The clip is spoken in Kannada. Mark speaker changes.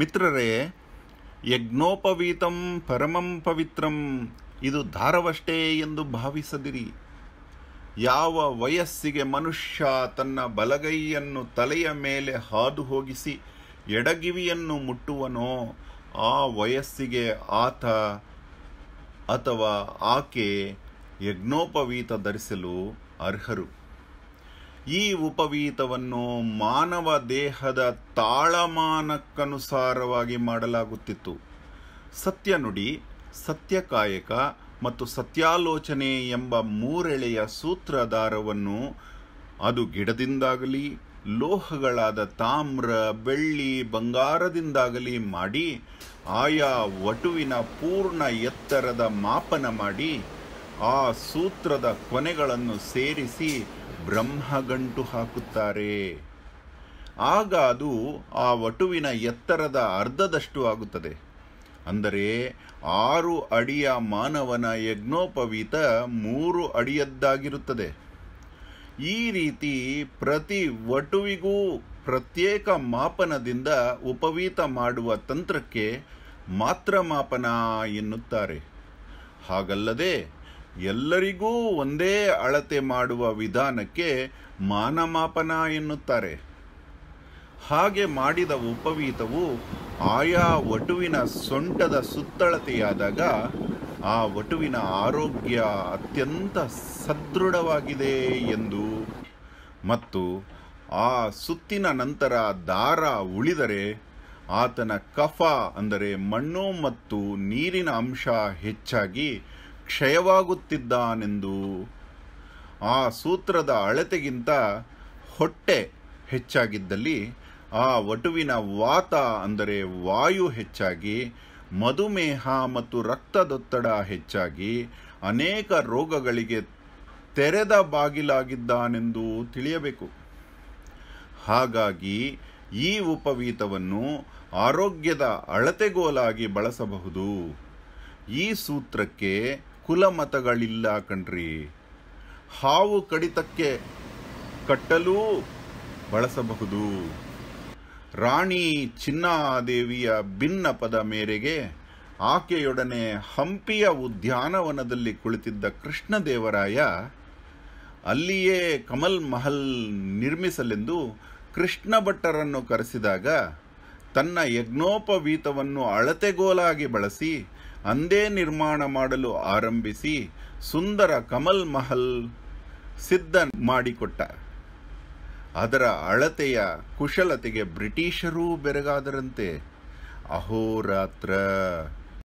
Speaker 1: ಮಿತ್ರರೇ ಯಜ್ಞೋಪವೀತಂ ಪರಮಂ ಪವಿತ್ರಂ ಇದು ಧಾರವಷ್ಟೇ ಎಂದು ಭಾವಿಸದಿರಿ ಯಾವ ವಯಸ್ಸಿಗೆ ಮನುಷ್ಯ ತನ್ನ ಬಲಗೈಯನ್ನು ತಲೆಯ ಮೇಲೆ ಹಾದು ಹೋಗಿಸಿ ಎಡಗಿವಿಯನ್ನು ಮುಟ್ಟುವನೋ ಆ ವಯಸ್ಸಿಗೆ ಆತ ಅಥವಾ ಆಕೆ ಯಜ್ಞೋಪವೀತ ಧರಿಸಲು ಅರ್ಹರು ಈ ಉಪವೀತವನ್ನು ಮಾನವ ದೇಹದ ತಾಳಮಾನಕ್ಕನುಸಾರವಾಗಿ ಮಾಡಲಾಗುತ್ತಿತ್ತು ಸತ್ಯನುಡಿ ಸತ್ಯಕಾಯಕ ಮತ್ತು ಸತ್ಯಾಲೋಚನೆ ಎಂಬ ಮೂರೆಳೆಯ ಸೂತ್ರಧಾರವನ್ನು ಅದು ಗಿಡದಿಂದಾಗಲಿ ಲೋಹಗಳಾದ ತಾಮ್ರ ಬೆಳ್ಳಿ ಬಂಗಾರದಿಂದಾಗಲಿ ಮಾಡಿ ಆಯಾ ವಟುವಿನ ಪೂರ್ಣ ಎತ್ತರದ ಮಾಪನ ಮಾಡಿ ಆ ಸೂತ್ರದ ಕೊನೆಗಳನ್ನು ಸೇರಿಸಿ ಬ್ರಹ್ಮಗಂಟು ಹಾಕುತ್ತಾರೆ ಆಗ ಅದು ಆ ವಟುವಿನ ಎತ್ತರದ ಅರ್ಧದಷ್ಟು ಆಗುತ್ತದೆ ಅಂದರೆ ಆರು ಅಡಿಯ ಮಾನವನ ಯಜ್ಞೋಪವೀತ ಮೂರು ಅಡಿಯದ್ದಾಗಿರುತ್ತದೆ ಈ ರೀತಿ ಪ್ರತಿ ವಟುವಿಗೂ ಪ್ರತ್ಯೇಕ ಮಾಪನದಿಂದ ಉಪವೀತ ಮಾಡುವ ತಂತ್ರಕ್ಕೆ ಮಾತ್ರ ಮಾಪನ ಎನ್ನುತ್ತಾರೆ ಹಾಗಲ್ಲದೆ ಎಲ್ಲರಿಗೂ ಒಂದೇ ಅಳತೆ ಮಾಡುವ ವಿಧಾನಕ್ಕೆ ಮಾನಮಾಪನ ಎನ್ನುತ್ತಾರೆ ಹಾಗೆ ಮಾಡಿದ ಉಪವೀತವು ಆಯಾ ವಟುವಿನ ಸೊಂಟದ ಸುತ್ತಳತೆಯಾದಾಗ ಆ ವಟುವಿನ ಆರೋಗ್ಯ ಅತ್ಯಂತ ಸದೃಢವಾಗಿದೆ ಎಂದು ಮತ್ತು ಆ ಸುತ್ತಿನ ನಂತರ ದಾರ ಉಳಿದರೆ ಆತನ ಕಫ ಅಂದರೆ ಮಣ್ಣು ಮತ್ತು ನೀರಿನ ಅಂಶ ಹೆಚ್ಚಾಗಿ ಕ್ಷಯವಾಗುತ್ತಿದ್ದಾನೆಂದು ಆ ಸೂತ್ರದ ಅಳತೆಗಿಂತ ಹೊಟ್ಟೆ ಹೆಚ್ಚಾಗಿದ್ದಲ್ಲಿ ಆ ವಟುವಿನ ವಾತ ಅಂದರೆ ವಾಯು ಹೆಚ್ಚಾಗಿ ಮಧುಮೇಹ ಮತ್ತು ರಕ್ತದೊತ್ತಡ ಹೆಚ್ಚಾಗಿ ಅನೇಕ ರೋಗಗಳಿಗೆ ತೆರೆದ ಬಾಗಿಲಾಗಿದ್ದಾನೆಂದು ತಿಳಿಯಬೇಕು ಹಾಗಾಗಿ ಈ ಉಪವೀತವನ್ನು ಆರೋಗ್ಯದ ಅಳತೆಗೋಲಾಗಿ ಬಳಸಬಹುದು ಈ ಸೂತ್ರಕ್ಕೆ ಕುಲಮತಗಳಿಲ್ಲ ಕಣ್ರಿ ಹಾವು ಕಡಿತಕ್ಕೆ ಕಟ್ಟಲೂ ಬಳಸಬಹುದು ರಾಣಿ ಚಿನ್ನಾದೇವಿಯ ಪದ ಮೇರೆಗೆ ಆಕೆಯೊಡನೆ ಹಂಪಿಯ ಉದ್ಯಾನವನದಲ್ಲಿ ಕುಳಿತಿದ್ದ ಕೃಷ್ಣದೇವರಾಯ ಅಲ್ಲಿಯೇ ಕಮಲ್ ಮಹಲ್ ನಿರ್ಮಿಸಲೆಂದು ಕೃಷ್ಣ ಭಟ್ಟರನ್ನು ಕರೆಸಿದಾಗ ತನ್ನ ಯಜ್ಞೋಪವೀತವನ್ನು ಅಳತೆಗೋಲಾಗಿ ಬಳಸಿ ಅಂದೇ ನಿರ್ಮಾಣ ಮಾಡಲು ಆರಂಭಿಸಿ ಸುಂದರ ಕಮಲ್ ಮಹಲ್ ಸಿದ್ಧ ಮಾಡಿಕೊಟ್ಟ ಅದರ ಅಳತೆಯ ಕುಶಲತೆಗೆ ಬ್ರಿಟಿಷರೂ ಬೆರಗಾದರಂತೆ ಅಹೋರಾತ್ರ